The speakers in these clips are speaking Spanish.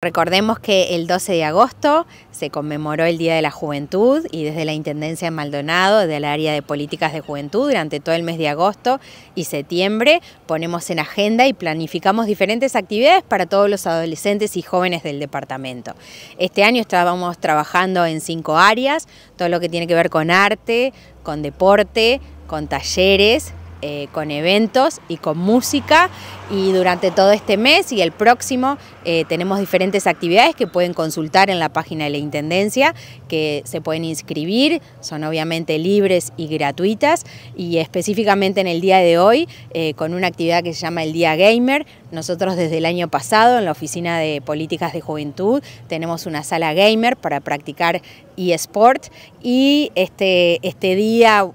Recordemos que el 12 de agosto se conmemoró el Día de la Juventud y desde la Intendencia de Maldonado, del área de políticas de juventud, durante todo el mes de agosto y septiembre ponemos en agenda y planificamos diferentes actividades para todos los adolescentes y jóvenes del departamento. Este año estábamos trabajando en cinco áreas, todo lo que tiene que ver con arte, con deporte, con talleres, eh, con eventos y con música y durante todo este mes y el próximo eh, tenemos diferentes actividades que pueden consultar en la página de la Intendencia, que se pueden inscribir, son obviamente libres y gratuitas y específicamente en el día de hoy eh, con una actividad que se llama el Día Gamer. Nosotros desde el año pasado en la Oficina de Políticas de Juventud tenemos una sala gamer para practicar eSport y este, este día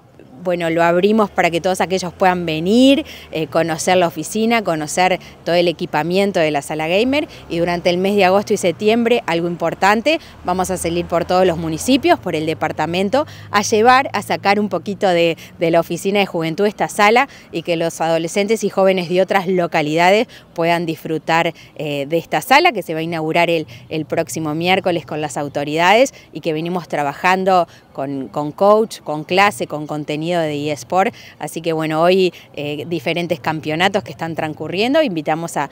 bueno, lo abrimos para que todos aquellos puedan venir, eh, conocer la oficina, conocer todo el equipamiento de la sala gamer y durante el mes de agosto y septiembre, algo importante, vamos a salir por todos los municipios, por el departamento, a llevar, a sacar un poquito de, la oficina de juventud esta sala y que los adolescentes y jóvenes de otras localidades puedan disfrutar eh, de esta sala que se va a inaugurar el, próximo miércoles con las autoridades y que venimos trabajando con coach, con clase, con contenido de eSport. Así que bueno, hoy eh, diferentes campeonatos que están transcurriendo. Invitamos a,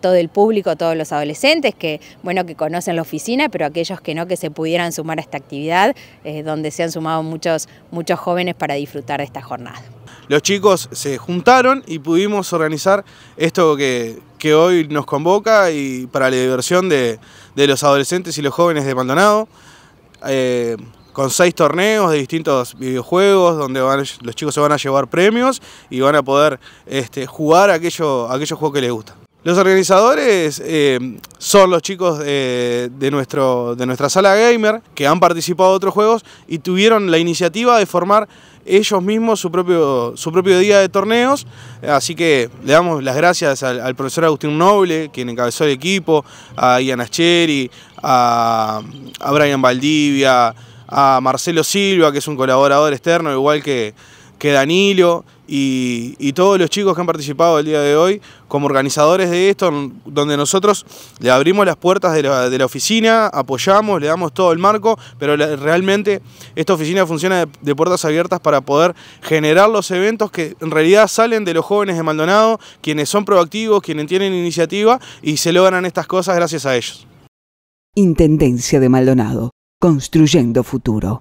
todo el público, a todos los adolescentes que, bueno, que conocen la oficina, pero aquellos que no, que se pudieran sumar a esta actividad, eh, donde se han sumado muchos, muchos jóvenes para disfrutar de esta jornada. Los chicos se juntaron y pudimos organizar esto que, que hoy nos convoca y para la diversión de, los adolescentes y los jóvenes de Maldonado. Eh, con seis torneos de distintos videojuegos donde los chicos se van a llevar premios y van a poder este, jugar aquello, aquellos juegos que les gustan. Los organizadores eh, son los chicos de, nuestro, de nuestra sala gamer que han participado de otros juegos y tuvieron la iniciativa de formar ellos mismos su propio, su propio día de torneos. Así que le damos las gracias al, profesor Agustín Noble, quien encabezó el equipo, a Ian Ascheri, a, a Brian Valdivia, a Marcelo Silva, que es un colaborador externo, igual que, Danilo y, todos los chicos que han participado el día de hoy como organizadores de esto, donde nosotros le abrimos las puertas de la, oficina, apoyamos, le damos todo el marco, pero realmente esta oficina funciona de, de, puertas abiertas para poder generar los eventos que en realidad salen de los jóvenes de Maldonado, quienes son proactivos, quienes tienen iniciativa y se logran estas cosas gracias a ellos. Intendencia de Maldonado construyendo futuro.